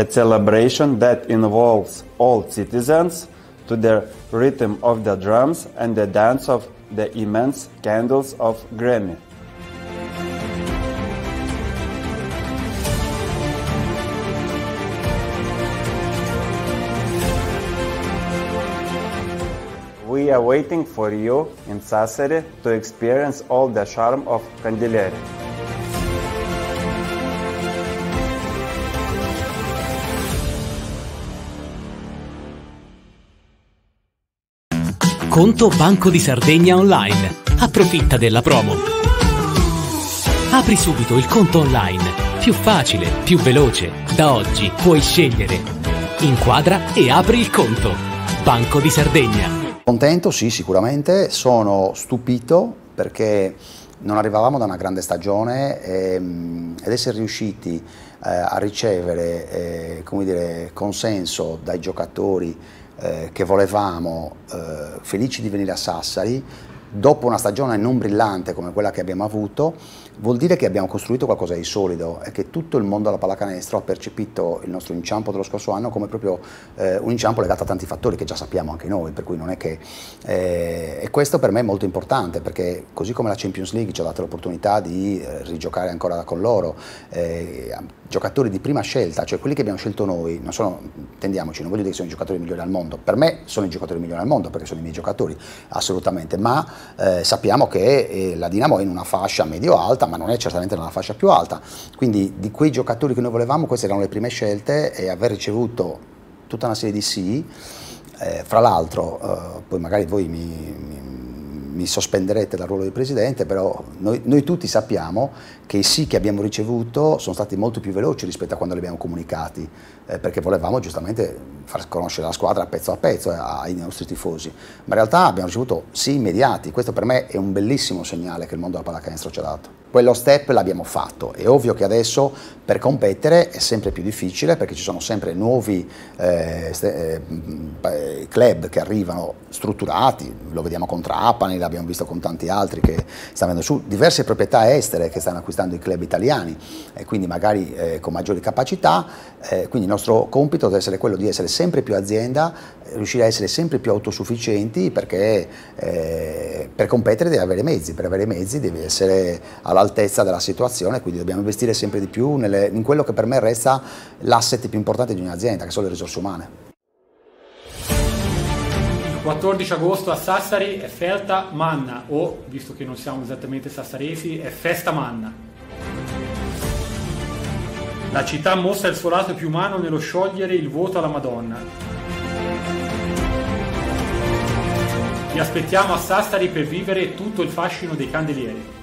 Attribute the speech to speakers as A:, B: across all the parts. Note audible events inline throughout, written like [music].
A: a celebration that involves all citizens to the rhythm of the drums and the dance of the immense candles of Grammy. We are waiting for you in Sassari to experience all the charm of Candelieri. conto Banco di Sardegna Online. Approfitta della promo. Apri subito il conto online. Più facile, più veloce. Da oggi puoi scegliere. Inquadra e apri il conto. Banco di Sardegna. Contento, sì, sicuramente. Sono stupito perché non arrivavamo da una grande stagione e, ehm, ed essere riusciti eh, a ricevere eh, dire, consenso dai giocatori eh, che volevamo, eh, felici di venire a Sassari, dopo una stagione non brillante come quella che abbiamo avuto, Vuol dire che abbiamo costruito qualcosa di solido e che tutto il mondo della pallacanestro ha percepito il nostro inciampo dello scorso anno come proprio eh, un inciampo legato a tanti fattori che già sappiamo anche noi, per cui non è che... Eh, e questo per me è molto importante perché così come la Champions League ci ha dato l'opportunità di eh, rigiocare ancora con loro, eh, giocatori di prima scelta, cioè quelli che abbiamo scelto noi, non sono, tendiamoci, non voglio dire che sono i giocatori migliori al mondo, per me sono i giocatori migliori al mondo perché sono i miei giocatori, assolutamente, ma eh, sappiamo che eh, la Dinamo è in una fascia medio-alta, ma non è certamente nella fascia più alta. Quindi di quei giocatori che noi volevamo, queste erano le prime scelte e aver ricevuto tutta una serie di sì, eh, fra l'altro, eh, poi magari voi mi, mi, mi, sospenderete dal ruolo di presidente, però noi, noi, tutti sappiamo che i sì che abbiamo ricevuto sono stati molto più veloci rispetto a quando li abbiamo comunicati, eh, perché volevamo giustamente far conoscere la squadra pezzo a pezzo eh, ai nostri tifosi, ma in realtà abbiamo ricevuto sì immediati, questo per me è un bellissimo segnale che il mondo della pallacanestro ci ha dato quello step l'abbiamo fatto. È ovvio che adesso per competere è sempre più difficile perché ci sono sempre nuovi eh, eh, mm, eh, club che arrivano strutturati, lo vediamo con Trapani, l'abbiamo visto con tanti altri che stanno venendo su, diverse proprietà estere che stanno acquistando i club italiani e quindi magari eh, con maggiori capacità, eh, quindi il nostro compito deve essere quello di essere sempre più azienda, riuscire a essere sempre più autosufficienti perché eh, per competere devi avere mezzi, per avere mezzi devi essere alla all'altezza della situazione, quindi dobbiamo investire sempre di più nelle, in quello che per me resta l'asset più importante di un'azienda, che sono le risorse umane.
B: Il 14 agosto a Sassari è Felta Manna, o visto che non siamo esattamente sassaresi, è Festa Manna. La città mostra il suo lato più umano nello sciogliere il voto alla Madonna. Vi aspettiamo a Sassari per vivere tutto il fascino dei candelieri.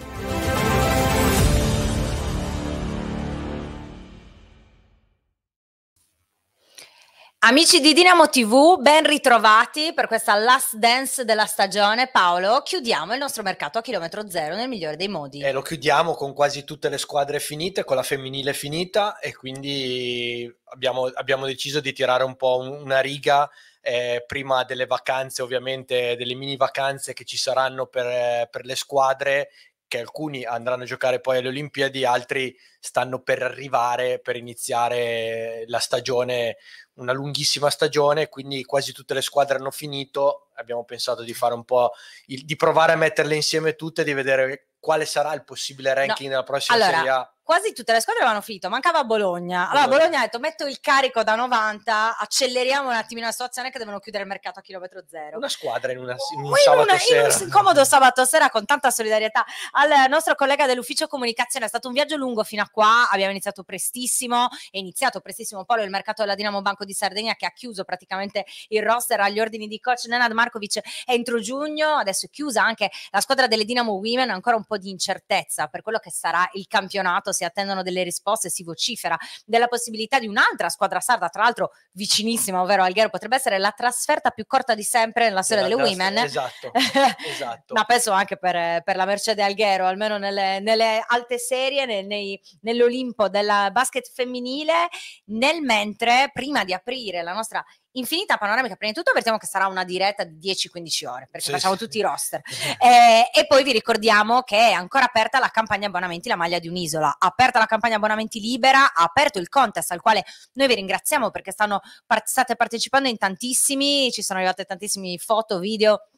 C: Amici di Dinamo TV, ben ritrovati per questa last dance della stagione. Paolo, chiudiamo il nostro mercato a chilometro zero nel migliore dei modi.
B: Eh, lo chiudiamo con quasi tutte le squadre finite, con la femminile finita e quindi abbiamo, abbiamo deciso di tirare un po' una riga eh, prima delle vacanze, ovviamente delle mini vacanze che ci saranno per, eh, per le squadre che alcuni andranno a giocare poi alle Olimpiadi, altri stanno per arrivare, per iniziare la stagione, una lunghissima stagione, quindi quasi tutte le squadre hanno finito, abbiamo pensato di fare un po', il, di provare a metterle insieme tutte, di vedere quale sarà il possibile ranking no. nella prossima allora, Serie A
C: quasi tutte le squadre avevano finito, mancava Bologna. Allora esatto. Bologna ha detto metto il carico da 90, acceleriamo un attimino la situazione che devono chiudere il mercato a chilometro zero. Una squadra
B: in, una, in un in una, sera. In un comodo
C: sabato sera con tanta solidarietà al nostro collega dell'ufficio comunicazione. È stato un viaggio lungo fino a qua, abbiamo iniziato prestissimo, è iniziato prestissimo Polo il mercato della Dinamo Banco di Sardegna che ha chiuso praticamente il roster agli ordini di coach Nenad Markovic entro giugno, adesso è chiusa anche la squadra delle Dinamo Women, ancora un po' di incertezza per quello che sarà il campionato si attendono delle risposte, si vocifera della possibilità di un'altra squadra sarda, tra l'altro vicinissima, ovvero Alghero, potrebbe essere la trasferta più corta di sempre nella storia della, delle women. Esatto,
B: [laughs] esatto.
C: Ma penso anche per, per, la Mercedes Alghero, almeno nelle, nelle alte serie, nei, nell'Olimpo del basket femminile, nel mentre prima di aprire la nostra Infinita Panoramica, prima di tutto avvertiamo che sarà una diretta di 10-15 ore, perché sì, facciamo sì. tutti i roster. eh, e poi vi ricordiamo che è ancora aperta la campagna abbonamenti La Maglia di un'isola, aperta la campagna abbonamenti libera, ha aperto il contest al quale noi vi ringraziamo perché stanno, state partecipando in tantissimi, ci sono arrivate tantissime foto, video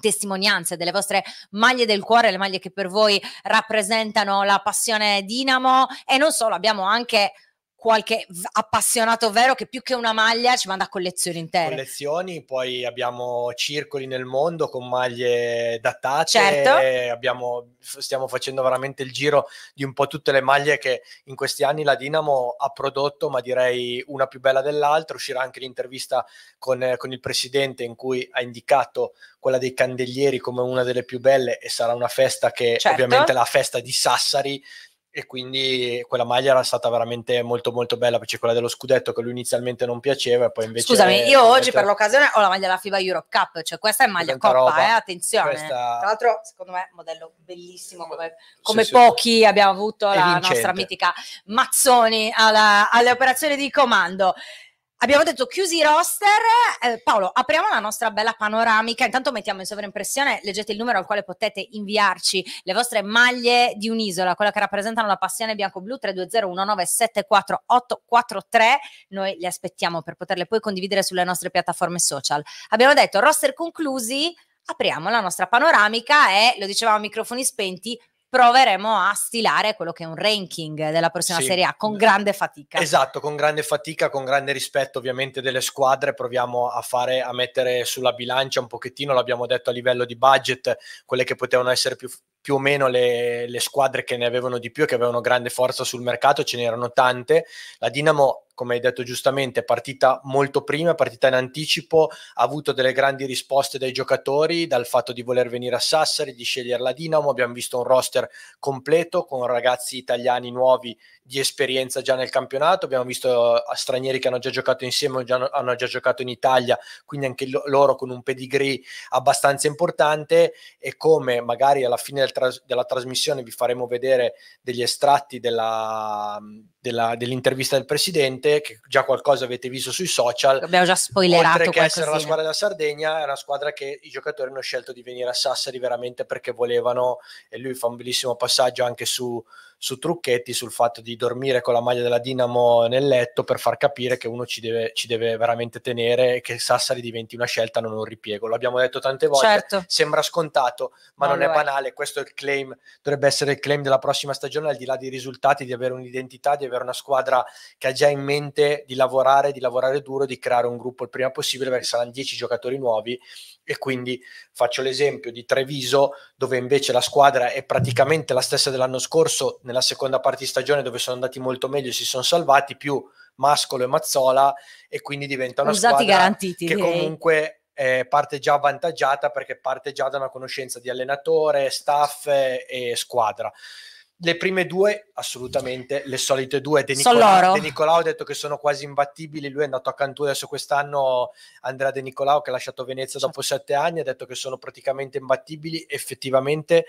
C: testimonianze delle vostre maglie del cuore, le maglie che per voi rappresentano la passione Dinamo e non solo, abbiamo anche qualche appassionato vero che più che una maglia ci manda collezioni intere.
B: Collezioni, poi abbiamo circoli nel mondo con maglie datate, certo. abbiamo, stiamo facendo veramente il giro di un po' tutte le maglie che in questi anni la Dinamo ha prodotto, ma direi una più bella dell'altra, uscirà anche l'intervista con, eh, con il presidente in cui ha indicato quella dei candelieri come una delle più belle e sarà una festa che certo. ovviamente è la festa di Sassari, e quindi quella maglia era stata veramente molto molto bella perché quella dello scudetto che lui inizialmente non piaceva e poi invece scusami io oggi invece... per
C: l'occasione ho la maglia della FIBA Europe Cup cioè questa è maglia Tanta coppa roba. eh, attenzione questa... tra l'altro secondo me modello bellissimo come, come sì, pochi sì. abbiamo avuto la nostra mitica Mazzoni alla, alle operazioni di comando Abbiamo detto chiusi i roster. Eh, Paolo, apriamo la nostra bella panoramica. Intanto mettiamo in sovraimpressione, leggete il numero al quale potete inviarci le vostre maglie di un'isola, quella che rappresentano la passione bianco-blu 32019748843. Noi le aspettiamo per poterle poi condividere sulle nostre piattaforme social. Abbiamo detto roster conclusi, apriamo la nostra panoramica e, lo dicevamo a microfoni spenti, proveremo a stilare quello che è un ranking della prossima sì. Serie A con grande fatica. Esatto,
B: con grande fatica, con grande rispetto ovviamente delle squadre, proviamo a fare a mettere sulla bilancia un pochettino, l'abbiamo detto a livello di budget, quelle che potevano essere più più o meno le, le, squadre che ne avevano di più e che avevano grande forza sul mercato, ce n'erano tante. La Dinamo, come hai detto giustamente, è partita molto prima, è partita in anticipo, ha avuto delle grandi risposte dai giocatori, dal fatto di voler venire a Sassari, di scegliere la Dinamo. Abbiamo visto un roster completo con ragazzi italiani nuovi di esperienza già nel campionato, abbiamo visto eh, stranieri che hanno già giocato insieme, già, hanno già giocato in Italia, quindi anche loro con un pedigree abbastanza importante e come magari alla fine del tras- della trasmissione vi faremo vedere degli estratti della, della, dell'intervista del presidente, che già qualcosa avete visto sui social. Abbiamo già spoilerato. Oltre che essere la squadra della Sardegna, è una squadra che i giocatori hanno scelto di venire a Sassari veramente perché volevano, e lui fa un bellissimo passaggio anche su su trucchetti sul fatto di dormire con la maglia della Dinamo nel letto per far capire che uno ci deve, ci deve veramente tenere e che Sassari diventi una scelta, non un ripiego. L'abbiamo detto tante volte, certo. sembra scontato, ma no, non, è banale. È. Questo è il claim, dovrebbe essere il claim della prossima stagione, al di là dei risultati, di avere un'identità, di avere una squadra che ha già in mente di lavorare, di lavorare duro, di creare un gruppo il prima possibile, perché saranno dieci giocatori nuovi e quindi faccio l'esempio di Treviso dove invece la squadra è praticamente la stessa dell'anno scorso nella seconda parte di stagione dove sono andati molto meglio e si sono salvati più Mascolo e Mazzola e quindi diventa una Usati squadra che comunque eh, parte già avvantaggiata perché parte già da una conoscenza di allenatore, staff eh, e squadra le prime due assolutamente le solite due De, Nicola, De Nicolau ha detto che sono quasi imbattibili lui è andato a Cantù adesso quest'anno Andrea De Nicolao, che ha lasciato Venezia dopo sette anni ha detto che sono praticamente imbattibili effettivamente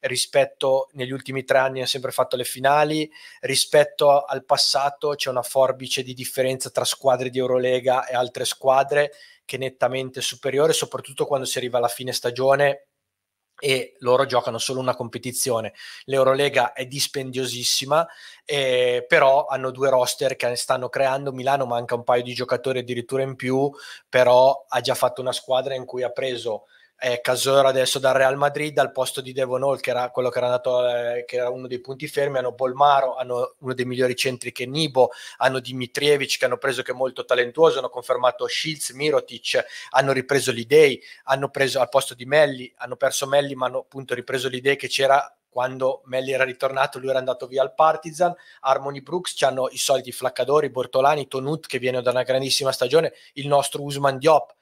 B: rispetto negli ultimi tre anni ha sempre fatto le finali, rispetto al passato c'è una forbice di differenza tra squadre di Eurolega e altre squadre che è nettamente superiore, soprattutto quando si arriva alla fine stagione e loro giocano solo una competizione. L'Eurolega è dispendiosissima, eh, però hanno due roster che stanno creando. Milano manca un paio di giocatori addirittura in più, però ha già fatto una squadra in cui ha preso eh, Casora adesso dal Real Madrid al posto di Devon Hall che era quello che era, andato, eh, che era uno dei punti fermi hanno Bolmaro, hanno uno dei migliori centri che Nibo, hanno Dimitrievic che hanno preso che è molto talentuoso, hanno confermato Schilz, Mirotic, hanno ripreso l'idea, hanno preso al posto di Melli hanno perso Melli ma hanno appunto ripreso l'idea che c'era quando Melli era ritornato, lui era andato via al Partizan, Harmony Brooks, hanno i soliti Flaccadori, Bortolani, Tonut che viene da una grandissima stagione, il nostro Usman Diop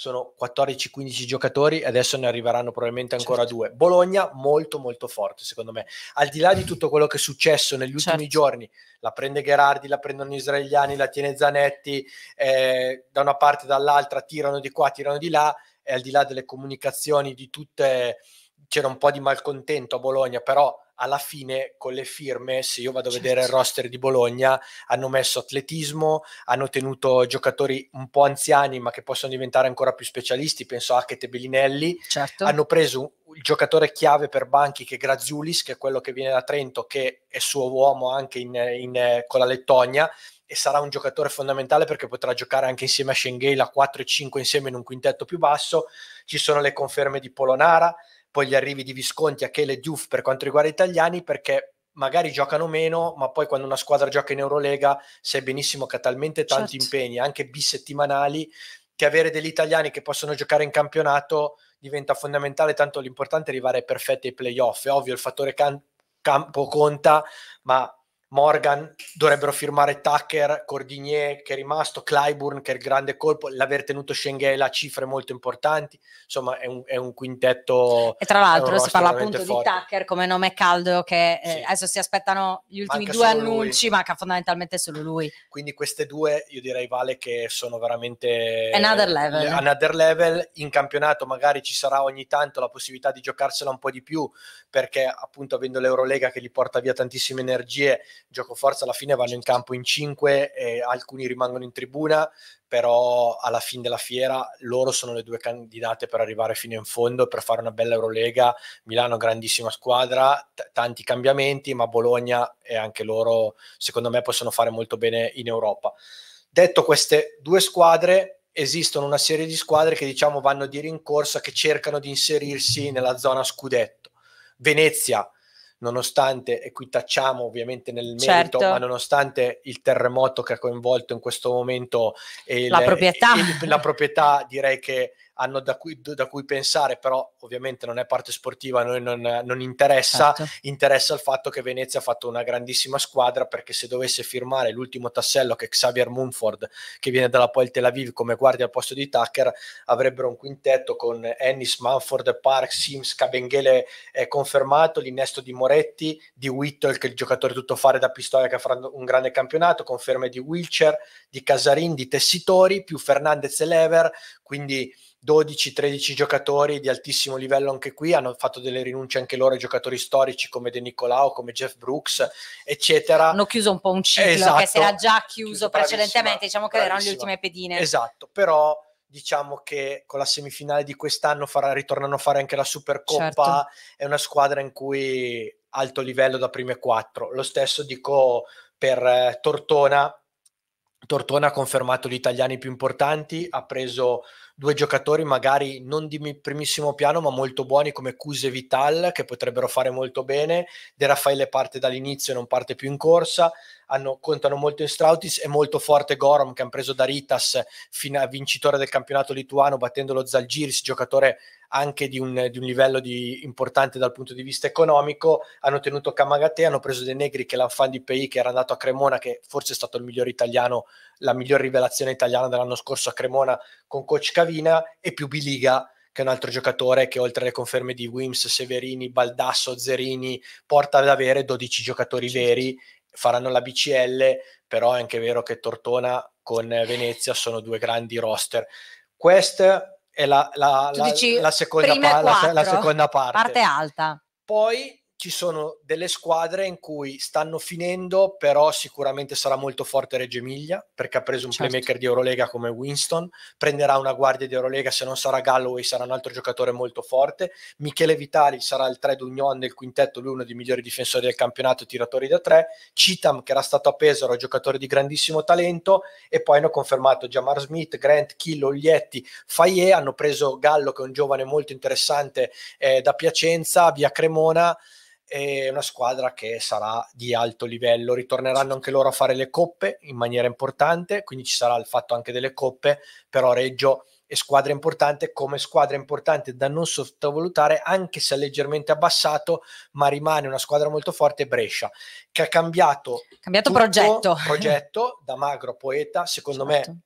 B: sono 14-15 giocatori adesso ne arriveranno probabilmente ancora certo. due. Bologna molto molto forte secondo me. Al di là di tutto quello che è successo negli certo. ultimi giorni, la prende Gherardi, la prendono gli israeliani, la tiene Zanetti, eh, da una parte e dall'altra tirano di qua, tirano di là e al di là delle comunicazioni di tutte c'era un po' di malcontento a Bologna, però alla fine con le firme, se io vado a vedere il certo. roster di Bologna, hanno messo atletismo, hanno tenuto giocatori un po' anziani ma che possono diventare ancora più specialisti, penso a Hackett Bellinelli, certo. hanno preso il giocatore chiave per Banchi che è Graziulis, che è quello che viene da Trento, che è suo uomo anche in, in, con la Lettonia, e sarà un giocatore fondamentale perché potrà giocare anche insieme a Schengela 4 e 5 insieme in un quintetto più basso, ci sono le conferme di Polonara, poi gli arrivi di Visconti, Achele e Diouf per quanto riguarda gli italiani, perché magari giocano meno, ma poi quando una squadra gioca in Eurolega sai benissimo che ha talmente tanti certo. impegni, anche bisettimanali, che avere degli italiani che possono giocare in campionato diventa fondamentale, tanto l'importante è arrivare perfetti ai playoff. È ovvio, il fattore can- campo conta, ma Morgan dovrebbero firmare Tucker, Cordignier che è rimasto, Clyburn che è il grande colpo, l'aver tenuto Schengel a cifre molto importanti, insomma è un, è un quintetto. E tra l'altro si parla appunto forte. di
C: Tucker come nome caldo che eh, adesso si aspettano gli ultimi manca due annunci, lui. manca fondamentalmente solo
B: lui. Quindi queste due io direi Vale che sono veramente... Another level. Another level, in campionato magari ci sarà ogni tanto la possibilità di giocarsela un po' di più perché appunto avendo l'Eurolega che gli porta via tantissime energie gioco forza alla fine vanno in campo in 5 e alcuni rimangono in tribuna, però alla fine della fiera loro sono le due candidate per arrivare fino in fondo per fare una bella Eurolega. Milano grandissima squadra, t- tanti cambiamenti, ma Bologna e anche loro secondo me possono fare molto bene in Europa. Detto queste due squadre, esistono una serie di squadre che diciamo vanno di rincorsa, che cercano di inserirsi nella zona scudetto. Venezia nonostante, e qui tacciamo ovviamente nel merito, certo. ma nonostante il terremoto che ha coinvolto in questo momento il, la, proprietà. Il, la proprietà, direi che hanno da cui, da cui, pensare, però ovviamente non è parte sportiva, a noi non, non interessa, certo. interessa il fatto che Venezia ha fatto una grandissima squadra perché se dovesse firmare l'ultimo tassello che Xavier Mumford, che viene dalla Poel Tel Aviv come guardia al posto di Tucker, avrebbero un quintetto con Ennis, Manford, Park, Sims, Cabenghele eh, confermato, l'innesto di Moretti, di Whittle, che è il giocatore tutto fare da Pistoia che farà un grande campionato, conferme di Wilcher, di Casarin, di Tessitori, più Fernandez e Lever, quindi 12-13 giocatori di altissimo livello anche qui, hanno fatto delle rinunce anche loro ai giocatori storici come De Nicolao, come Jeff Brooks, eccetera. Hanno chiuso un po' un ciclo esatto, che si era
C: già chiuso, chiuso precedentemente, diciamo che bravissima. erano le ultime pedine. Esatto,
B: però diciamo che con la semifinale di quest'anno farà, ritornano a fare anche la Supercoppa, certo. è una squadra in cui alto livello da prime quattro. Lo stesso dico per eh, Tortona, Tortona ha confermato gli italiani più importanti, ha preso due giocatori magari non di primissimo piano ma molto buoni come Cuse e Vital che potrebbero fare molto bene, De Raffaele parte dall'inizio e non parte più in corsa, hanno, contano molto in Strautis e molto forte Gorom che hanno preso da Ritas, fino a vincitore del campionato lituano battendo lo Zalgiris, giocatore anche di un, di un livello di, importante dal punto di vista economico, hanno tenuto Camagate, hanno preso De Negri che è l'anfan di PI che era andato a Cremona, che forse è stato il miglior italiano, la miglior rivelazione italiana dell'anno scorso a Cremona con coach Cavina e più Biliga che è un altro giocatore che oltre alle conferme di Wims, Severini, Baldasso, Zerini porta ad avere 12 giocatori veri faranno la BCL, però è anche vero che Tortona con Venezia sono due grandi roster. Quest è la, la, la, la seconda, pa- la, la seconda parte. Parte alta. Poi ci sono delle squadre in cui stanno finendo, però sicuramente sarà molto forte Reggio Emilia, perché ha preso un certo. playmaker di Eurolega come Winston, prenderà una guardia di Eurolega, se non sarà Galloway sarà un altro giocatore molto forte, Michele Vitali sarà il 3 d'Union del quintetto, lui uno dei migliori difensori del campionato, tiratori da 3, Citam che era stato a Pesaro, giocatore di grandissimo talento, e poi hanno confermato Jamar Smith, Grant, Killo, Oglietti, Faye, hanno preso Gallo che è un giovane molto interessante eh, da Piacenza, via Cremona, è una squadra che sarà di alto livello, ritorneranno anche loro a fare le coppe in maniera importante, quindi ci sarà il fatto anche delle coppe, però Reggio è squadra importante come squadra importante da non sottovalutare anche se ha leggermente abbassato, ma rimane una squadra molto forte Brescia, che ha cambiato, cambiato tutto, progetto. progetto da magro poeta, secondo certo. me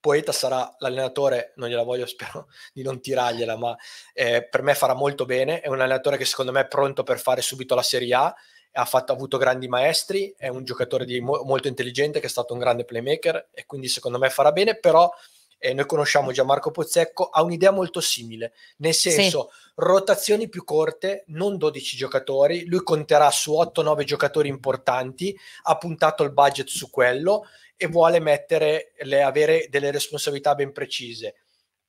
B: Poeta sarà l'allenatore, non gliela voglio, [laughs] spero di non tirargliela, ma eh, per me farà molto bene. È un allenatore che secondo me è pronto per fare subito la Serie A. Ha, fatto, ha avuto grandi maestri, è un giocatore di, mo, molto intelligente che è stato un grande playmaker e quindi secondo me farà bene, però eh, noi conosciamo Gianmarco Pozzecco, ha un'idea molto simile, nel senso sì. rotazioni più corte, non 12 giocatori, lui conterà su 8-9 giocatori importanti, ha puntato il budget su quello e vuole mettere, le, avere delle responsabilità ben precise.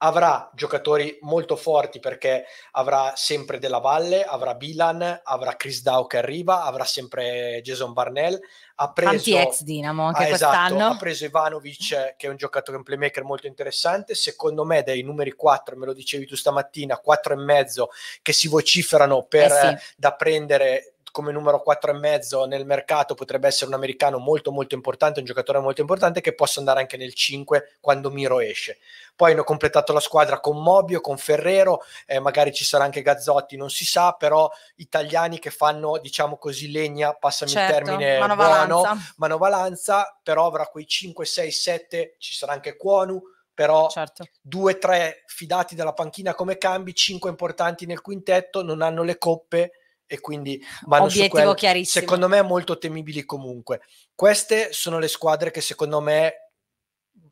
B: Avrà giocatori molto forti perché avrà sempre Della Valle, avrà Bilan, avrà Chris Dow che arriva, avrà sempre Jason Barnell. Ha preso, Tanti ex
C: Dinamo anche ah, esatto, quest'anno. Esatto, ha
B: preso Ivanovic che è un giocatore, un playmaker molto interessante. Secondo me dai numeri 4, me lo dicevi tu stamattina, 4 e mezzo che si vociferano per, eh sì. da prendere come numero 4 e mezzo nel mercato potrebbe essere un americano molto molto importante, un giocatore molto importante che possa andare anche nel 5 quando Miro esce. Poi hanno completato la squadra con Mobio, con Ferrero, eh, magari ci sarà anche Gazzotti, non si sa, però italiani che fanno, diciamo così, legna, passami certo, il termine, manovalanza. buono, manovalanza, però avrà quei 5, 6, 7, ci sarà anche Cuonu, però certo. due, tre fidati dalla panchina come cambi, cinque importanti nel quintetto, non hanno le coppe, e quindi vanno Obiettivo su quel, secondo me molto temibili comunque. Queste sono le squadre che secondo me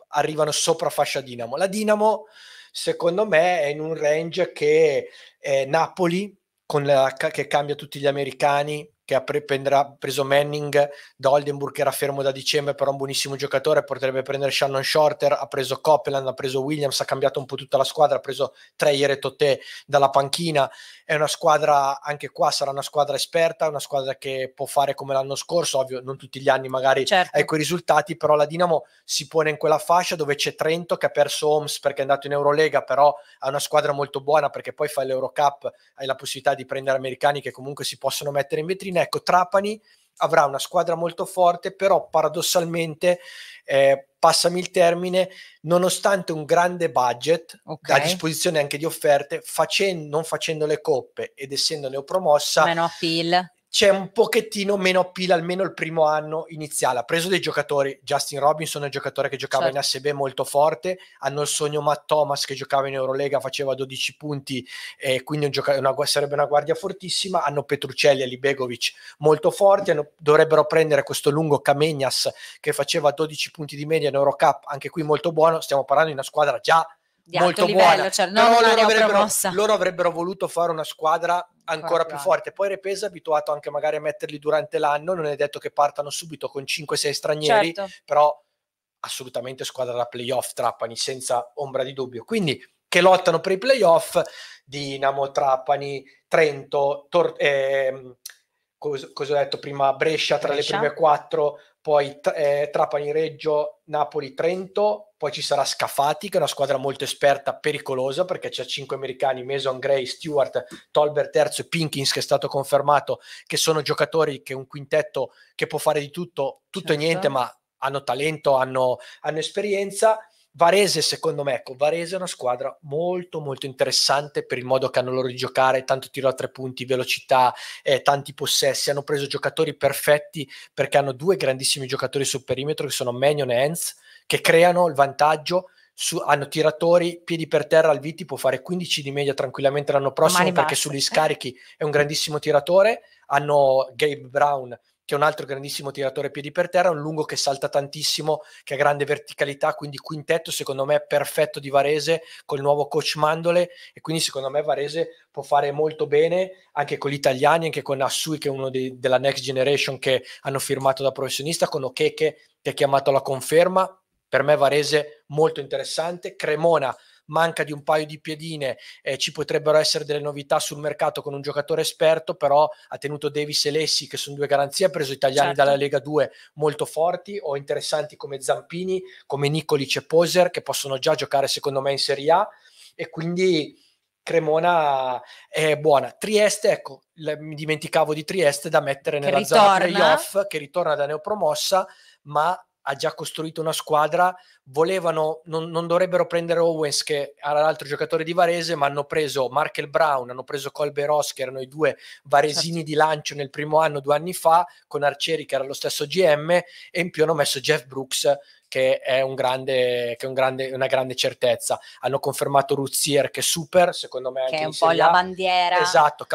B: arrivano sopra fascia Dinamo. La Dinamo secondo me è in un range che eh, Napoli con la, che cambia tutti gli americani che ha pre- prenderà, preso Manning da Oldenburg che era fermo da dicembre però un buonissimo giocatore potrebbe prendere Shannon Shorter ha preso Copeland, ha preso Williams ha cambiato un po' tutta la squadra, ha preso Treyer e Totè dalla panchina è una squadra, anche qua sarà una squadra esperta, una squadra che può fare come l'anno scorso, ovvio non tutti gli anni magari certo. hai quei risultati, però la Dinamo si pone in quella fascia dove c'è Trento che ha perso Holmes perché è andato in Eurolega però ha una squadra molto buona perché poi fa l'Eurocup hai la possibilità di prendere americani che comunque si possono mettere in vetrina quindi ecco, Trapani avrà una squadra molto forte, però paradossalmente, eh, passami il termine, nonostante un grande budget okay. a disposizione anche di offerte, facendo, non facendo le coppe ed essendo neopromossa, meno appeal c'è un pochettino meno appeal almeno il primo anno iniziale. Ha preso dei giocatori, Justin Robinson un giocatore che giocava certo. in ASB molto forte, hanno il sogno Matt Thomas che giocava in Eurolega, faceva 12 punti e quindi un gioca- una, sarebbe una guardia fortissima, hanno Petrucelli e Libegovic molto forti, hanno, dovrebbero prendere questo lungo Camegnas che faceva 12 punti di media in Eurocup, anche qui molto buono, stiamo parlando di una squadra già di molto alto livello, buona. cioè non no, loro avrebbero, loro avrebbero, voluto fare una squadra ancora più forte. Poi Repesa è abituato anche magari a metterli durante l'anno, non è detto che partano subito con 5-6 stranieri, certo. però assolutamente squadra da playoff Trapani senza ombra di dubbio. Quindi che lottano per i playoff Dinamo, Trapani, Trento, Tor- eh, cosa ho detto prima, Brescia tra Brescia. le prime quattro, poi eh, Trapani-Reggio, Napoli-Trento, poi ci sarà Scafati che è una squadra molto esperta, pericolosa perché c'è cinque americani, Mason Gray, Stewart, Tolbert terzo e Pinkins che è stato confermato che sono giocatori che un quintetto che può fare di tutto, tutto certo. e niente ma hanno talento, hanno, hanno esperienza Varese, secondo me, ecco, Varese è una squadra molto molto interessante per il modo che hanno loro di giocare, tanto tiro a tre punti, velocità, eh, tanti possessi, hanno preso giocatori perfetti perché hanno due grandissimi giocatori sul perimetro che sono Menion e Enz, che creano il vantaggio, su, hanno tiratori, piedi per terra, Alviti può fare 15 di media tranquillamente l'anno prossimo perché sugli scarichi è un grandissimo tiratore, hanno Gabe Brown che è un altro grandissimo tiratore piedi per terra, un lungo che salta tantissimo, che ha grande verticalità, quindi quintetto secondo me è perfetto di Varese col nuovo coach Mandole e quindi secondo me Varese può fare molto bene anche con gli italiani, anche con Assui che è uno dei, della next generation che hanno firmato da professionista, con Okeke che ha chiamato la conferma, per me Varese molto interessante, Cremona manca di un paio di piedine, eh, ci potrebbero essere delle novità sul mercato con un giocatore esperto, però ha tenuto Davis e Lessi, che sono due garanzie, ha preso italiani certo. dalla Lega 2 molto forti o interessanti come Zampini, come Nicolic e Poser, che possono già giocare secondo me in Serie A e quindi... Cremona è buona. Trieste, ecco, le, mi dimenticavo di Trieste da mettere nella ritorna. zona playoff, che ritorna da neopromossa, ma ha già costruito una squadra, volevano, non, non dovrebbero prendere Owens che era l'altro giocatore di Varese, ma hanno preso Markel Brown, hanno preso Colbe Ross che erano i due varesini certo. di lancio nel primo anno due anni fa con Arcieri che era lo stesso GM e in più hanno messo Jeff Brooks che è, un grande, che è un grande, una grande certezza. Hanno confermato Ruzier che è super, secondo me. Che è un po' la bandiera. Esatto,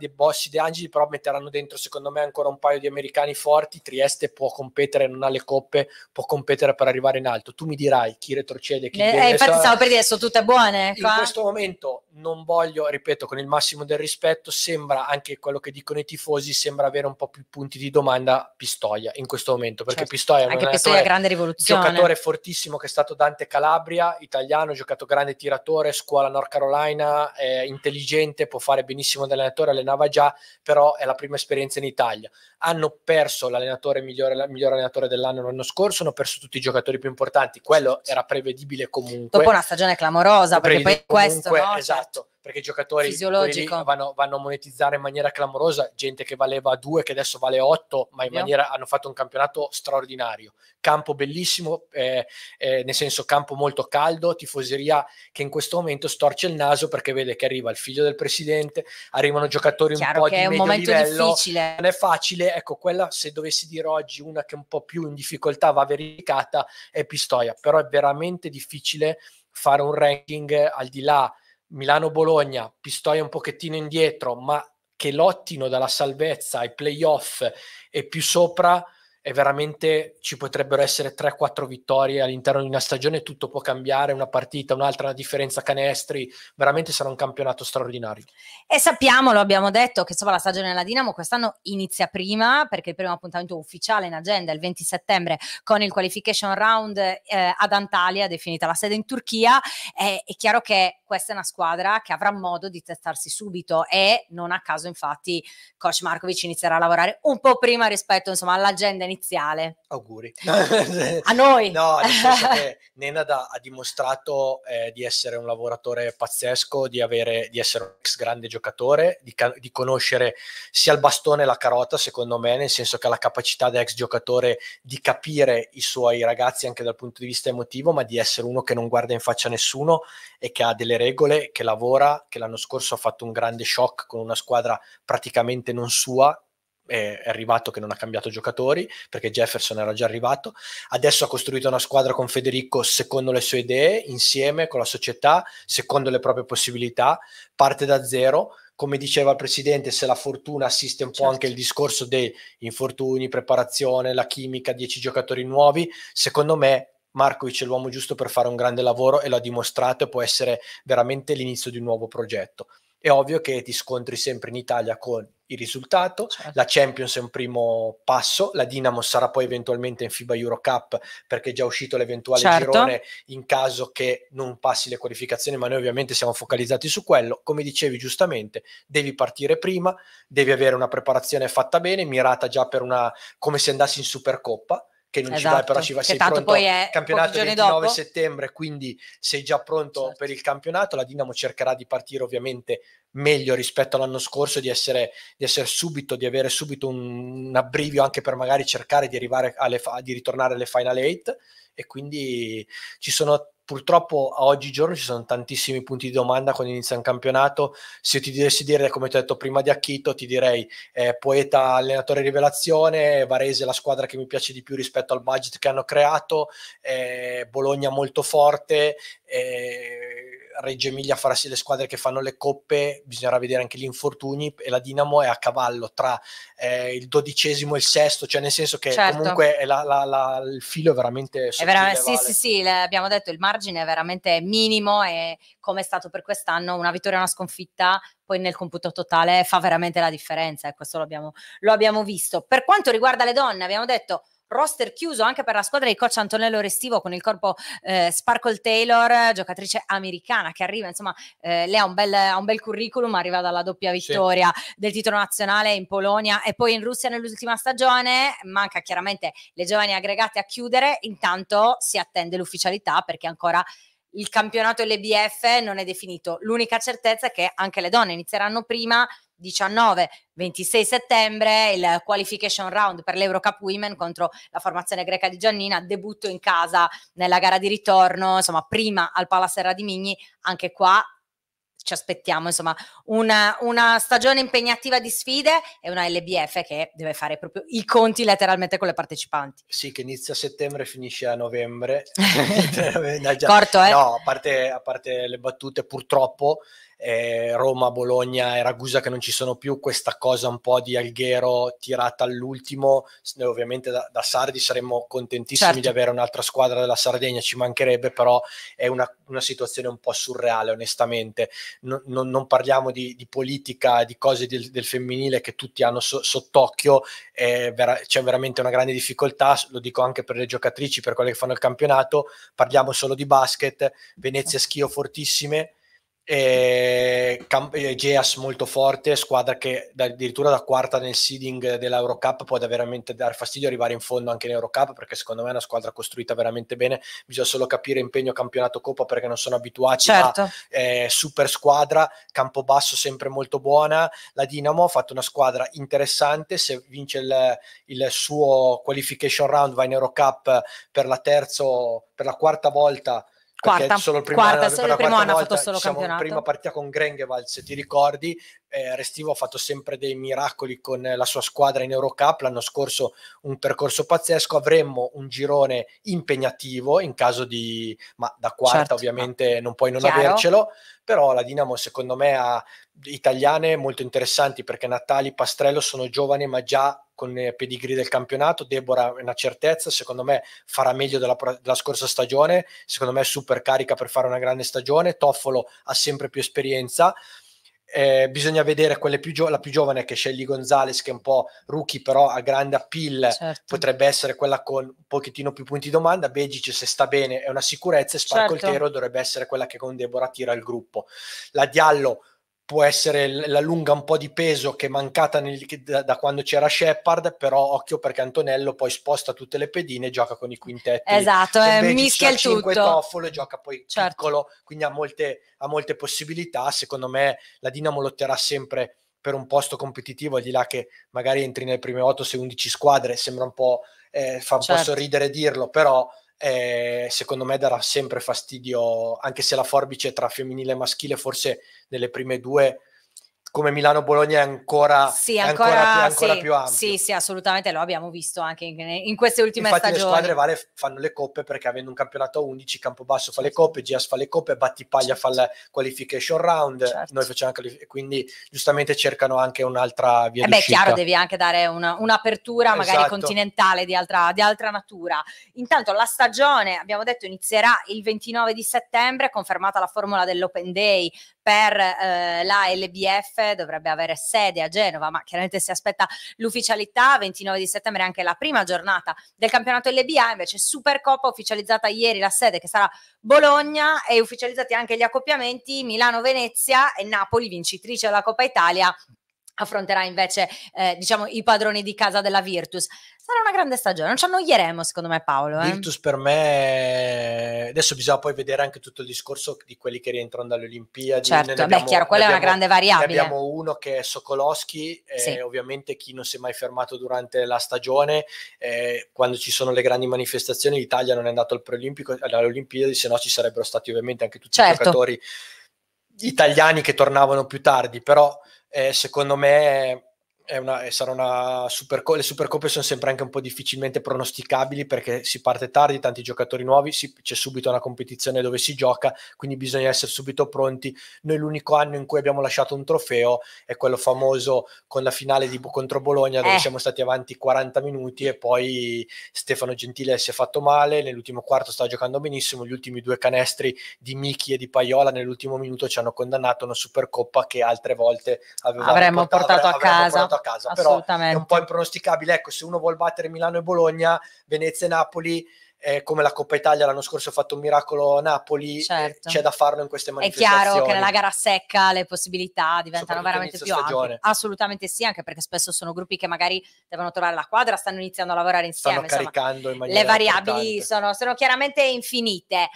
B: e Bossi, De Angeli, però metteranno dentro secondo me ancora un paio di americani forti. Trieste può competere, non ha le coppe, può competere per arrivare in alto. Tu mi dirai chi retrocede, chi... Eh, infatti so... stavo per dire, sono
C: tutte buone. Qua. In questo momento
B: non voglio, ripeto, con il massimo del rispetto, sembra anche quello che dicono i tifosi, sembra avere un po' più punti di domanda Pistoia in questo momento, perché certo. Pistoia... Anche Pistoia è grande rivoluzione giocatore fortissimo che è stato Dante Calabria, italiano, ha giocato grande tiratore, scuola North Carolina, è intelligente, può fare benissimo da allenatore, allenava già, però è la prima esperienza in Italia. Hanno perso l'allenatore migliore, miglior allenatore dell'anno l'anno scorso, hanno perso tutti i giocatori più importanti, quello era prevedibile comunque. Dopo una
C: stagione clamorosa, perché poi comunque, questo... No?
B: Esatto perché i giocatori vanno, vanno, a monetizzare in maniera clamorosa gente che valeva 2 che adesso vale 8 ma in yeah. maniera hanno fatto un campionato straordinario campo bellissimo eh, eh, nel senso campo molto caldo tifoseria che in questo momento storce il naso perché vede che arriva il figlio del presidente arrivano giocatori Chiaro un po' di è un momento livello, difficile. non è facile ecco quella se dovessi dire oggi una che è un po' più in difficoltà va verificata è Pistoia però è veramente difficile fare un ranking al di là Milano-Bologna, Pistoia un pochettino indietro, ma che lottino dalla salvezza ai playoff e più sopra e veramente ci potrebbero essere 3-4 vittorie all'interno di una stagione, tutto può cambiare, una partita, un'altra, una differenza canestri, veramente sarà un campionato straordinario. E sappiamo, lo
C: abbiamo detto, che insomma la stagione della Dinamo quest'anno inizia prima, perché il primo appuntamento ufficiale in agenda è il 20 settembre con il qualification round eh, ad Antalya, definita la sede in Turchia, eh, è chiaro che questa è una squadra che avrà modo di testarsi subito e non a caso infatti coach Markovic inizierà a lavorare un po' prima rispetto insomma all'agenda iniziale iniziale.
B: Auguri. [laughs] a
C: noi. No, nel senso che
B: [laughs] Nenad ha dimostrato eh, di essere un lavoratore pazzesco, di, avere, di essere un ex grande giocatore, di, di, conoscere sia il bastone e la carota, secondo me, nel senso che ha la capacità da ex giocatore di capire i suoi ragazzi anche dal punto di vista emotivo, ma di essere uno che non guarda in faccia a nessuno e che ha delle regole, che lavora, che l'anno scorso ha fatto un grande shock con una squadra praticamente non sua è arrivato che non ha cambiato giocatori perché Jefferson era già arrivato adesso ha costruito una squadra con Federico secondo le sue idee, insieme con la società secondo le proprie possibilità parte da zero come diceva il presidente, se la fortuna assiste un certo. po' anche il discorso dei infortuni, preparazione, la chimica, 10 giocatori nuovi, secondo me Markovic è l'uomo giusto per fare un grande lavoro e l'ha dimostrato e può essere veramente l'inizio di un nuovo progetto. È ovvio che ti scontri sempre in Italia con il risultato, certo. la Champions è un primo passo, la Dinamo sarà poi eventualmente in FIBA Euro Cup perché è già uscito l'eventuale certo. girone in caso che non passi le qualificazioni, ma noi ovviamente siamo focalizzati su quello. Come dicevi giustamente, devi partire prima, devi avere una preparazione fatta bene, mirata già per una come se andassi in Supercoppa che non esatto. ci dai, però ci esatto, vai, sei pronto poi è campionato 29 dopo. settembre, quindi sei già pronto esatto. per il campionato, la Dinamo cercherà di partire ovviamente meglio rispetto all'anno scorso, di essere, di essere subito, di avere subito un, un, abbrivio anche per magari cercare di, arrivare alle fa- di ritornare alle Final Eight. e quindi ci sono purtroppo a oggigiorno ci sono tantissimi punti di domanda quando inizia un campionato. Se ti dovessi dire, come ti ho detto prima di Acchito, ti direi eh, poeta, allenatore rivelazione, Varese la squadra che mi piace di più rispetto al budget che hanno creato, eh, Bologna molto forte. Eh, Reggio Emilia farà sì le squadre che fanno le coppe, bisognerà vedere anche gli infortuni e la Dinamo è a cavallo tra eh, il dodicesimo e il sesto, cioè nel senso che certo. comunque la, la, la, il filo è veramente... Sottile, è veramente Sì, sì, sì,
C: le, abbiamo detto il margine è veramente minimo e come è stato per quest'anno una vittoria e una sconfitta poi nel computo totale fa veramente la differenza e questo ecco, lo abbiamo, lo abbiamo visto. Per quanto riguarda le donne abbiamo detto roster chiuso anche per la squadra di coach Antonello Restivo con il corpo eh, Sparkle Taylor, giocatrice americana che arriva, insomma, eh, lei ha un, bel, ha un, bel, curriculum, arriva dalla doppia vittoria sì. del titolo nazionale in Polonia e poi in Russia nell'ultima stagione, manca chiaramente le giovani aggregate a chiudere, intanto si attende l'ufficialità perché ancora il campionato LBF non è definito. L'unica certezza è che anche le donne inizieranno prima 19, 26 settembre, il qualification round per l'Eurocup Women contro la formazione greca di Giannina, debutto in casa nella gara di ritorno, insomma prima al Palaserra di Migni, anche qua ci aspettiamo insomma una, una, stagione impegnativa di sfide e una LBF che deve fare proprio i
B: conti letteralmente
C: con le partecipanti.
B: Sì, che inizia a settembre e finisce a novembre. [laughs] [laughs] Corto, eh? No, a parte, a parte le battute, purtroppo eh, Roma, Bologna e Ragusa che non ci sono più, questa cosa un po' di Alghero tirata all'ultimo, noi ovviamente da, da Sardi saremmo contentissimi certo. di avere un'altra squadra della Sardegna, ci mancherebbe, però è una, una situazione un po' surreale onestamente, no, no, non parliamo di, di, politica, di cose del, del femminile che tutti hanno so, sott'occhio, eh, vera, c'è veramente una grande difficoltà, lo dico anche per le giocatrici, per quelle che fanno il campionato, parliamo solo di basket, Venezia schio fortissime, eh, eh, Geas molto forte, squadra che addirittura da quarta nel seeding dell'Eurocup può veramente dar fastidio arrivare in fondo anche in Eurocup perché secondo me è una squadra costruita veramente bene, bisogna solo capire impegno campionato Coppa perché non sono abituati certo. a eh, super squadra, campo basso sempre molto buona, la Dinamo ha fatto una squadra interessante, se vince il, il suo qualification round va in Eurocup per la terza, per la quarta volta quarta, solo il primo quarta, anno, solo il primo anno ha fatto solo diciamo, campionato. La prima partita con Grengeval, se ti ricordi, eh, Restivo ha fatto sempre dei miracoli con la sua squadra in Eurocup, l'anno scorso un percorso pazzesco, avremmo un girone impegnativo in caso di... ma da quarta certo, ovviamente ah. non puoi non chiaro. avercelo, però la Dinamo secondo me ha italiane molto interessanti perché Natali, Pastrello sono giovani ma già con i pedigree del campionato. Deborah è una certezza, secondo me farà meglio della, della, scorsa stagione, secondo me è super carica per fare una grande stagione. Toffolo ha sempre più esperienza. Eh, bisogna vedere più gio- la più giovane che Shelly Gonzales, che è un po' rookie, però ha grande appeal, certo. potrebbe essere quella con un pochettino più punti di domanda. Begic, se sta bene, è una sicurezza. E Sparcoltero certo. dovrebbe essere quella che con Deborah tira il gruppo. La Diallo può essere la lunga un po' di peso che è mancata nel, da, da, quando c'era Shepard, però occhio perché Antonello poi sposta tutte le pedine e gioca con i quintetti. Esatto, eh, mischia il tutto. Toffolo e gioca poi certo. piccolo, quindi ha molte, ha molte possibilità. Secondo me la Dinamo lotterà sempre per un posto competitivo, al di là che magari entri nelle prime 8-11 squadre, sembra un po', eh, fa un certo. po' sorridere dirlo, però eh, secondo me darà sempre fastidio, anche se la forbice tra femminile e maschile forse nelle prime due come Milano-Bologna è ancora, sì, ancora, è ancora, più, ancora sì, più ampio. Sì,
C: sì, assolutamente, lo abbiamo visto anche in, in queste ultime Infatti stagioni. le squadre
B: varie fanno le coppe perché avendo un campionato a 11, Campobasso fa le certo. coppe, Gias fa le coppe, Battipaglia certo. fa la qualification round, certo. noi facciamo anche quindi giustamente cercano anche un'altra via eh beh, d'uscita. chiaro, devi
C: anche dare una, un'apertura esatto. magari continentale di altra, di altra natura. Intanto la stagione, abbiamo detto, inizierà il 29 di settembre, confermata la formula dell'Open Day, per eh, la LBF, dovrebbe avere sede a Genova, ma chiaramente si aspetta l'ufficialità, 29 di settembre anche la prima giornata del campionato LBA, invece Supercoppa ufficializzata ieri la sede che sarà Bologna e ufficializzati anche gli accoppiamenti Milano-Venezia e Napoli vincitrice della Coppa Italia affronterà invece eh, diciamo i padroni di casa della Virtus. Sarà una grande stagione, non ci annoieremo secondo me Paolo. Eh. Virtus
B: per me, adesso bisogna poi vedere anche tutto il discorso di quelli che rientrano dalle Olimpiadi. Certo, beh abbiamo, chiaro, quella è una grande variabile. abbiamo uno che è Sokolowski, eh, sì. ovviamente chi non si è mai fermato durante la stagione, eh, quando ci sono le grandi manifestazioni l'Italia non è andato al preolimpico, alle Olimpiadi, se no ci sarebbero stati ovviamente anche tutti certo. i giocatori italiani che tornavano più tardi, però eh, secondo me è una, sarà una supercoppe, le supercoppe sono sempre anche un po' difficilmente pronosticabili perché si parte tardi, tanti giocatori nuovi, si, c'è subito una competizione dove si gioca, quindi bisogna essere subito pronti. Noi l'unico anno in cui abbiamo lasciato un trofeo è quello famoso con la finale di, contro Bologna dove eh. siamo stati avanti 40 minuti e poi Stefano Gentile si è fatto male, nell'ultimo quarto stava giocando benissimo, gli ultimi due canestri di Michi e di Paiola nell'ultimo minuto ci hanno condannato a una supercoppa che altre volte avevamo avremmo portato, portato a casa. Portato a casa, però è un po' impronosticabile. Ecco, se uno vuole battere Milano e Bologna, Venezia e Napoli, eh, come la Coppa Italia l'anno scorso ha fatto un miracolo a Napoli, eh, certo. c'è da farlo in queste manifestazioni. È chiaro che nella gara
C: secca le possibilità diventano veramente più alte. Assolutamente sì, anche perché spesso sono gruppi che magari devono trovare la quadra, stanno iniziando a lavorare insieme. Stanno insomma,
B: caricando in maniera Le variabili
C: sono, sono chiaramente infinite.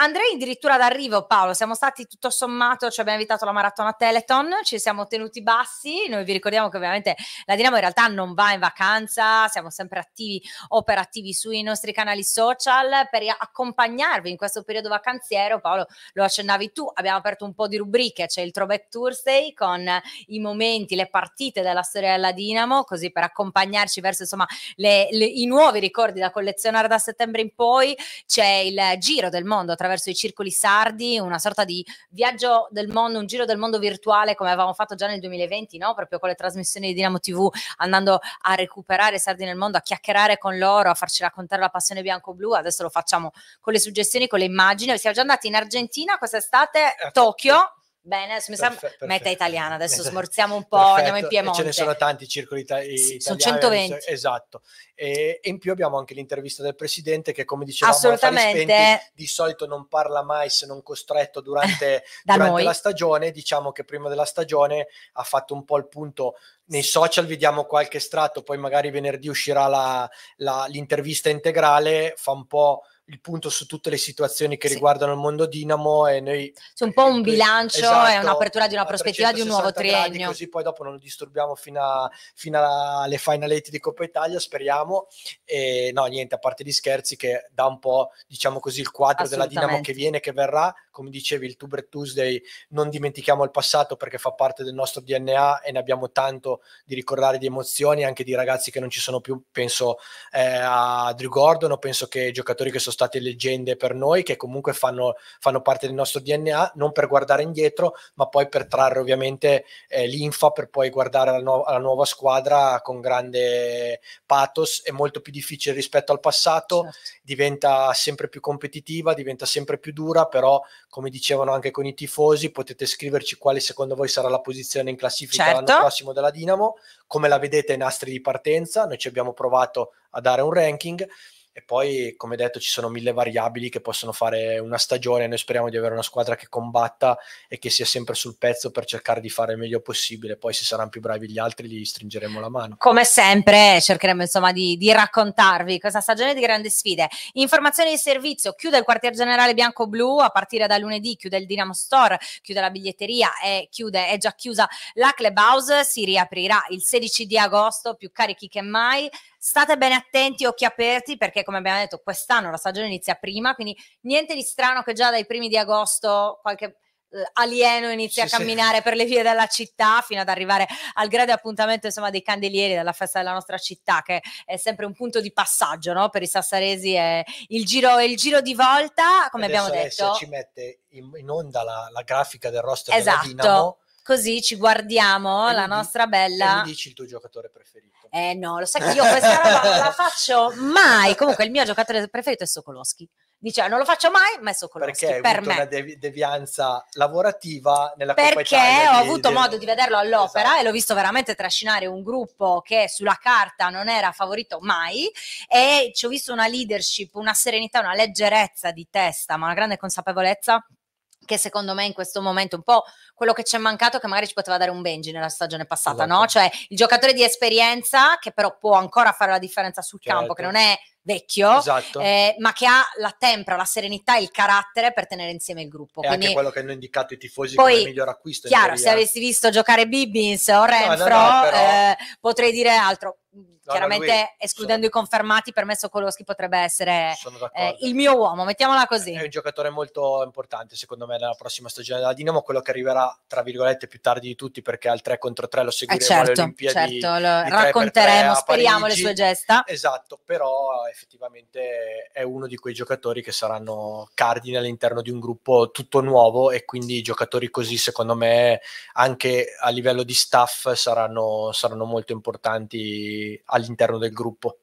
C: Andrei addirittura d'arrivo, Paolo. Siamo stati tutto sommato, ci abbiamo invitato la maratona Teleton, ci siamo tenuti bassi. Noi vi ricordiamo che ovviamente la Dinamo in realtà non va in vacanza, siamo sempre attivi, operativi sui nostri canali social per accompagnarvi in questo periodo vacanziero. Paolo, lo accennavi tu, abbiamo aperto un po' di rubriche, c'è il Throwback Thursday con i momenti, le partite della storia della Dinamo, così per accompagnarci verso insomma le, le, i nuovi ricordi da collezionare da settembre in poi. C'è il giro del mondo tra attraverso i circoli sardi, una sorta di viaggio del mondo, un giro del mondo virtuale come avevamo fatto già nel 2020, no? proprio con le trasmissioni di Dinamo TV, andando a recuperare sardi nel mondo, a chiacchierare con loro, a farci raccontare la passione bianco-blu. Adesso lo facciamo con le suggestioni, con le immagini. Siamo già andati in Argentina quest'estate, eh, Tokyo Bene, adesso mi sembra perfetto. meta italiana, adesso [laughs] smorziamo un po', perfetto. andiamo in Piemonte. ce ne sono
B: tanti circoli ita- sì, italiani. Sono 120. Esatto. E, in più abbiamo anche l'intervista del presidente che come dicevamo Assolutamente. Spenti, di solito non parla mai se non costretto durante, [laughs] durante la stagione. Diciamo che prima della stagione ha fatto un po' il punto nei social vediamo qualche estratto, poi magari venerdì uscirà la, la, l'intervista integrale, fa un po' il punto su tutte le situazioni che sì. riguardano il mondo Dinamo e noi... C'è un po' un bilancio esatto, e un'apertura di una prospettiva di un nuovo triennio. Gradi, così poi dopo non lo disturbiamo fino, a, fino alle final di Coppa Italia, speriamo. E no, niente, a parte gli scherzi che dà un po', diciamo così, il quadro della Dinamo che viene, che verrà, come dicevi, il Tuber Tuesday non dimentichiamo il passato perché fa parte del nostro DNA e ne abbiamo tanto di ricordare di emozioni, anche di ragazzi che non ci sono più. Penso eh, a Drew Gordon penso che giocatori che sono stati leggende per noi, che comunque fanno, fanno parte del nostro DNA, non per guardare indietro, ma poi per trarre ovviamente eh, l'infa per poi guardare alla, nu- alla, nuova squadra con grande pathos. È molto più difficile rispetto al passato, certo. diventa sempre più competitiva, diventa sempre più dura, però come dicevano anche con i tifosi, potete scriverci quale secondo voi sarà la posizione in classifica certo. l'anno prossimo della Dinamo, come la vedete ai nastri di partenza, noi ci abbiamo provato a dare un ranking e poi, come detto, ci sono mille variabili che possono fare una stagione. Noi speriamo di avere una squadra che combatta e che sia sempre sul pezzo per cercare di fare il meglio possibile. Poi, se saranno più bravi gli altri, gli stringeremo la mano.
C: Come sempre, cercheremo insomma di, di raccontarvi questa stagione di grandi sfide. Informazioni di servizio: chiude il quartier generale bianco-blu a partire da lunedì, chiude il Dinamo Store, chiude la biglietteria e chiude, è già chiusa la clubhouse. Si riaprirà il 16 di agosto, più carichi che mai. State bene attenti, occhi aperti, perché come abbiamo detto quest'anno la stagione inizia prima, quindi niente di strano che già dai primi di agosto qualche eh, alieno inizia sì, a camminare sì. per le vie della città fino ad arrivare al grande appuntamento insomma dei candelieri della festa della nostra città che è sempre un punto di passaggio no? per i sassaresi è il giro, il giro di volta come adesso abbiamo detto adesso ci
B: mette in, onda la, la grafica del roster esatto. della Dinamo
C: così ci guardiamo e la nostra bella. E dici
B: il tuo giocatore preferito?
C: Eh no, lo sai che io [laughs] questa roba non la faccio mai. Comunque il mio giocatore preferito è Sokolowski. Dice, non lo faccio mai, ma è Sokolowski perché per me.
B: Perché una devianza lavorativa nella Perché ho avuto di... modo
C: di vederlo all'opera esatto. e l'ho visto veramente trascinare un gruppo che sulla carta non era favorito mai e ci ho visto una leadership, una serenità, una leggerezza di testa, ma una grande consapevolezza che secondo me in questo momento un po' quello che ci è mancato che magari ci poteva dare un Benji nella stagione passata, esatto. no? Cioè il giocatore di esperienza che però può ancora fare la differenza sul certo. campo, che non è
B: vecchio, esatto. eh,
C: ma che ha la tempra, la serenità e il carattere per tenere insieme il gruppo. E anche quello
B: che hanno indicato i tifosi poi, come miglior acquisto. Chiaro, se avessi
C: visto giocare Bibbins o Renfro,
B: no, no, no, però... eh,
C: potrei dire altro Chiaramente, lui, escludendo sono... i confermati, per me Sokolowski potrebbe essere eh,
B: il mio uomo, mettiamola eh, così. È un giocatore molto importante, secondo me, nella prossima stagione della Dinamo, quello che arriverà, tra virgolette, più tardi di tutti, perché al 3 contro 3 lo seguiremo eh certo, alle Olimpiadi. Certo, lo racconteremo, speriamo le sue gesta. Esatto, però effettivamente è uno di quei giocatori che saranno cardine all'interno di un gruppo tutto nuovo e quindi giocatori così, secondo me, anche a livello di staff saranno, saranno molto importanti a all'interno del gruppo.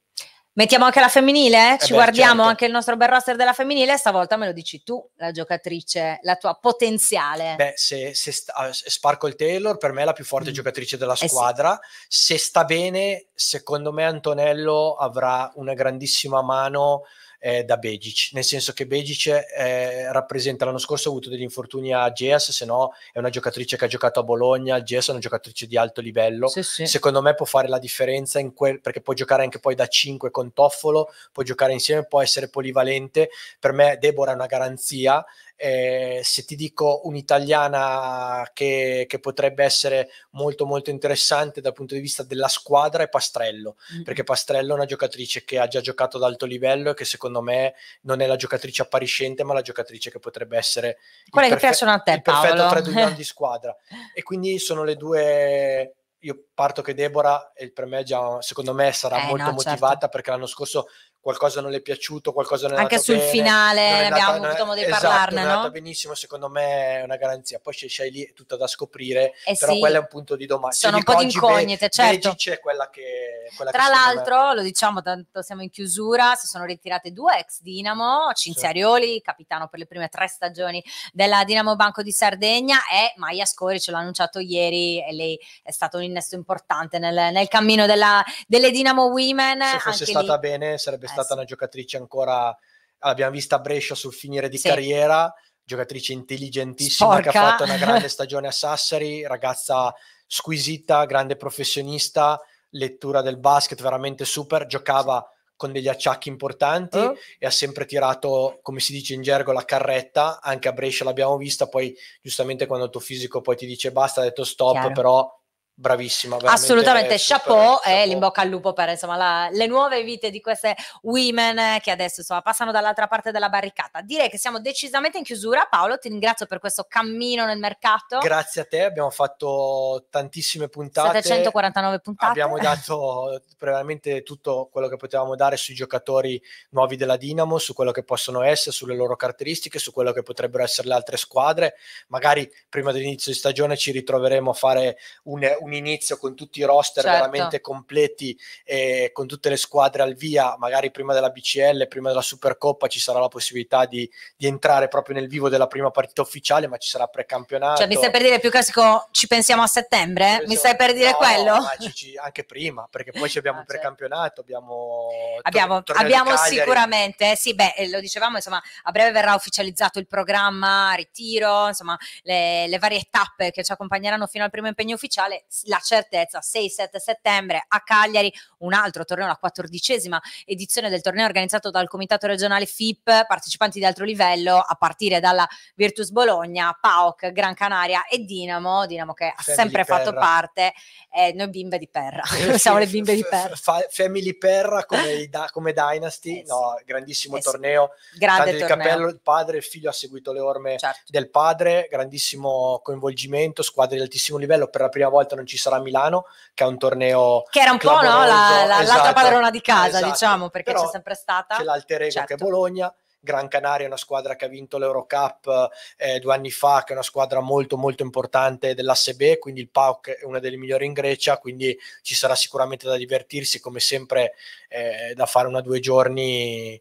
C: Mettiamo anche la femminile? Eh Ci beh, guardiamo certo. anche il nostro bel roster della femminile. Stavolta me lo dici tu, la giocatrice, la tua potenziale.
B: Beh, se, se sta, ah, Sparkle Taylor per me è la più forte mm. giocatrice della squadra. Eh sì. Se sta bene, secondo me Antonello avrà una grandissima mano eh, da Begic, nel senso che Begic eh, rappresenta l'anno scorso ha avuto degli infortuni a Geas, se no è una giocatrice che ha giocato a Bologna, Geas è una giocatrice di alto livello, sì, sì. secondo me può fare la differenza quel, perché può giocare anche poi da 5 con Toffolo, può giocare insieme, può essere polivalente, per me Deborah è una garanzia eh, se ti dico un'italiana che, che, potrebbe essere molto molto interessante dal punto di vista della squadra è Pastrello, mm. perché Pastrello è una giocatrice che ha già giocato ad alto livello e che secondo me non è la giocatrice appariscente, ma la giocatrice che potrebbe essere quella che piacciono a te, il Paolo. perfetto 3 di squadra. E quindi sono le due io parto che Deborah, e per me già, secondo me sarà eh, molto no, certo. motivata certo. perché l'anno scorso qualcosa non le è piaciuto, qualcosa non è Anche sul bene, finale abbiamo nata, avuto modo di esatto, parlarne, no? È benissimo, secondo me è una garanzia. Poi c'è, c'è lì tutta da scoprire, eh però sì. quello è un punto di domanda. Sono un po' di incognite, certo. Vegi c'è quella che quella Tra che l'altro,
C: me... lo diciamo, tanto siamo in chiusura, si sono ritirate due ex Dinamo, Cinzia sì. capitano per le prime tre stagioni della Dinamo Banco di Sardegna e Maia Scori ce l'ha annunciato ieri e lei è stato un innesto importante nel, nel cammino della, delle Dinamo Women. Se fosse Anche stata lì,
B: bene sarebbe stata stata una giocatrice ancora, l'abbiamo vista a Brescia sul finire di sì. carriera, giocatrice intelligentissima Sporca. che ha fatto una grande [laughs] stagione a Sassari, ragazza squisita, grande professionista, lettura del basket veramente super, giocava con degli acciacchi importanti uh. e ha sempre tirato, come si dice in gergo, la carretta, anche a Brescia l'abbiamo vista, poi giustamente quando il tuo fisico poi ti dice basta, ha detto stop, Chiaro. però bravissima. Assolutamente, chapeau
C: e eh, l'imbocca al lupo per insomma, la, le nuove vite di queste women che adesso insomma, passano dall'altra parte della barricata. Direi che siamo decisamente in chiusura. Paolo, ti ringrazio per questo cammino nel mercato. Grazie
B: a te, abbiamo fatto tantissime puntate. 749 puntate. Abbiamo [laughs] dato veramente tutto quello che potevamo dare sui giocatori nuovi della Dinamo, su quello che possono essere, sulle loro caratteristiche, su quello che potrebbero essere le altre squadre. Magari prima dell'inizio di stagione ci ritroveremo a fare un un inizio con tutti i roster certo. veramente completi, eh, con tutte le squadre al via, magari prima della BCL, prima della Supercoppa ci sarà la possibilità di, di entrare proprio nel vivo della prima partita ufficiale, ma ci sarà precampionato. Cioè, mi stai per
C: dire più classico, ci pensiamo a settembre? Pensiamo, mi stai per dire no, quello? Ci,
B: ci, anche prima, perché poi ci abbiamo ah, certo. precampionato, abbiamo... Abbiamo, tor- abbiamo sicuramente,
C: eh sì, beh, eh, lo dicevamo, insomma, a breve verrà ufficializzato il programma, ritiro, insomma, le, le varie tappe che ci accompagneranno fino al primo impegno ufficiale la certezza 6-7 settembre a Cagliari, un altro torneo, la quattordicesima edizione del torneo organizzato dal Comitato regionale FIP, partecipanti di altro livello a partire dalla Virtus Bologna, PAOC, Gran Canaria e Dinamo, Dinamo che ha Family sempre fatto Perra. parte, eh, noi
B: bimbe di Perra, eh, [laughs] siamo le bimbe di Perra. Family Perra come, come Dynasty, eh sì. no, grandissimo eh torneo, grande torneo. Capello, il padre, e il figlio ha seguito le orme certo. del padre, grandissimo coinvolgimento, squadre di altissimo livello, per la prima volta non non ci sarà Milano, che è un torneo... Che era un po' no, la, la, esatto, l'altra padrona di casa, esatto. diciamo, perché Però c'è sempre stata... C'è l'alter ego certo. che è certo. Bologna, Gran Canaria è una squadra che ha vinto l'Eurocup eh, due anni fa, che è una squadra molto molto importante dell'asse B, quindi il PAOK è una delle migliori in Grecia, quindi ci sarà sicuramente da divertirsi, come sempre eh, da fare una due giorni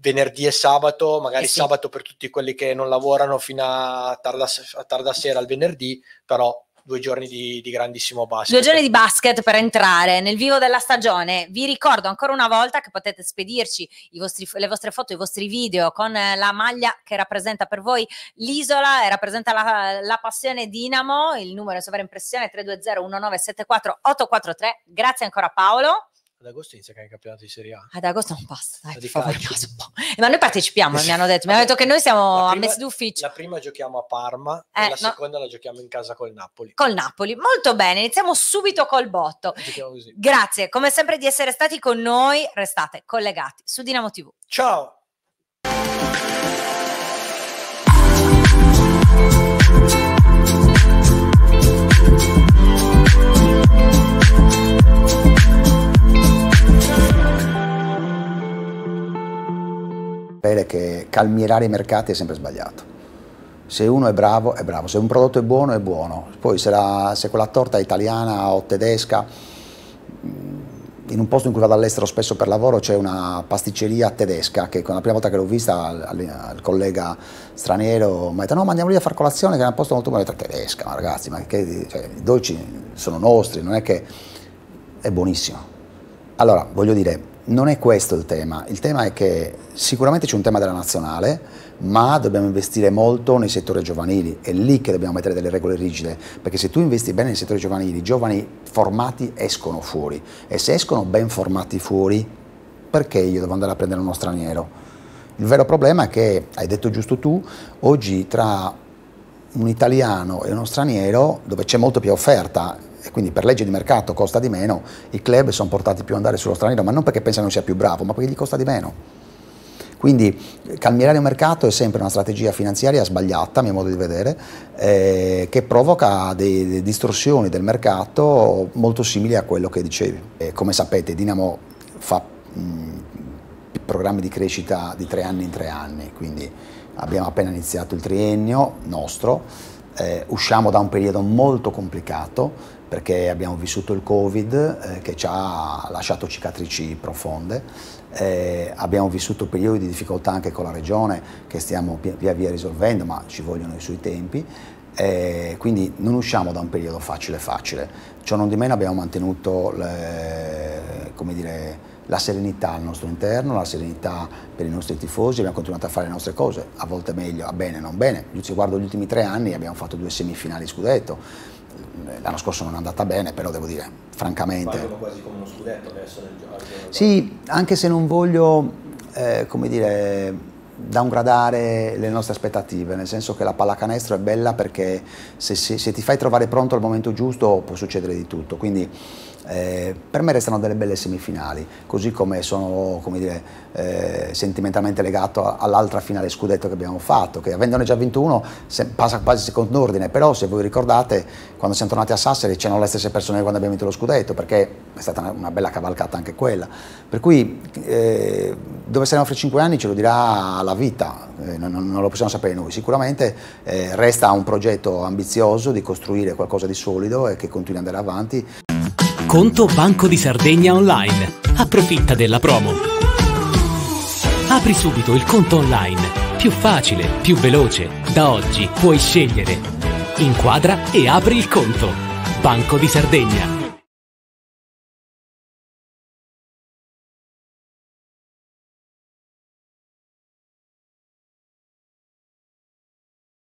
B: venerdì e sabato, magari eh sì. sabato per tutti quelli che non lavorano fino a tarda, a tarda sera al venerdì, però due giorni di, di grandissimo basket. Due giorni di
C: basket per entrare nel vivo della stagione. Vi ricordo ancora una volta che potete spedirci vostri, le vostre foto, i vostri video con eh, la maglia che rappresenta per voi l'isola e rappresenta la, la passione Dinamo, il numero è sovraimpressione 320 1974 843. Grazie ancora Paolo.
B: Ad agosto inizia anche il campionato di Serie A. Ad agosto non basta, dai,
C: di per caso. Eh, ma noi partecipiamo, mi hanno detto. Mi hanno detto che noi siamo prima, messi
B: d'ufficio. La prima giochiamo a Parma eh, e la no. seconda la giochiamo in casa col Napoli. Col
C: Napoli, molto bene, iniziamo subito col botto. Grazie, come sempre, di essere stati con noi. Restate collegati su Dinamo
B: TV. Ciao!
A: Sapere che calmierare i mercati è sempre sbagliato. Se uno è bravo, è bravo. Se un prodotto è buono, è buono. Poi se, la, se quella torta è italiana o tedesca, in un posto in cui vado all'estero spesso per lavoro c'è una pasticceria tedesca che con la prima volta che l'ho vista il collega straniero mi ha detto no ma andiamo lì a far colazione che è un posto molto buono, ho detto tedesca ma ragazzi ma che, cioè, i dolci sono nostri, non è che è buonissimo. Allora voglio dire non è questo il tema, il tema è che sicuramente c'è un tema della nazionale, ma dobbiamo investire molto nei settori giovanili, è lì che dobbiamo mettere delle regole rigide, perché se tu investi bene nei settori giovanili, i giovani formati escono fuori e se escono ben formati fuori, perché io devo andare a prendere uno straniero? Il vero problema è che, hai detto giusto tu, oggi tra un italiano e uno straniero, dove c'è molto più offerta, e quindi per legge di mercato costa di meno, i club sono portati più ad andare sullo straniero, ma non perché pensano sia più bravo, ma perché gli costa di meno. Quindi eh, calmierare un mercato è sempre una strategia finanziaria sbagliata, a mio modo di vedere, eh, che provoca delle distorsioni del mercato molto simili a quello che dicevi. E come sapete Dinamo fa mh, programmi di crescita di tre anni in tre anni, quindi abbiamo appena iniziato il triennio nostro, eh, usciamo da un periodo molto complicato perché abbiamo vissuto il Covid eh, che ci ha lasciato cicatrici profonde, eh, abbiamo vissuto periodi di difficoltà anche con la regione che stiamo via via risolvendo, ma ci vogliono i suoi tempi. Eh, quindi non usciamo da un periodo facile facile. Ciò non di meno abbiamo mantenuto le, dire, la serenità al nostro interno, la serenità per i nostri tifosi, abbiamo continuato a fare le nostre cose, a volte meglio, a bene, non bene. Se guardo gli ultimi tre anni abbiamo fatto due semifinali scudetto, l'anno scorso non è andata bene, però devo dire, francamente...
B: Parlo quasi come uno scudetto adesso nel gioco.
A: Sì, anche se non voglio, eh, come dire, downgradare le nostre aspettative, nel senso che la pallacanestro è bella perché se, se, se ti fai trovare pronto al momento giusto può succedere di tutto, quindi eh, per me restano delle belle semifinali, così come sono come dire, eh, sentimentalmente legato all'altra finale scudetto che abbiamo fatto, che avendone già 21 se, passa quasi secondo ordine, però se voi ricordate quando siamo tornati a Sassari c'erano le stesse persone quando abbiamo vinto lo scudetto, perché è stata una, una bella cavalcata anche quella. Per cui eh, dove saremo fra cinque anni ce lo dirà la vita, eh, non, non, lo possiamo sapere noi, sicuramente eh, resta un progetto ambizioso di costruire qualcosa di solido e che continui ad andare avanti conto Banco di Sardegna online. Approfitta della promo. Apri subito il conto online. Più facile, più veloce. Da oggi puoi scegliere. Inquadra e apri il conto. Banco di Sardegna.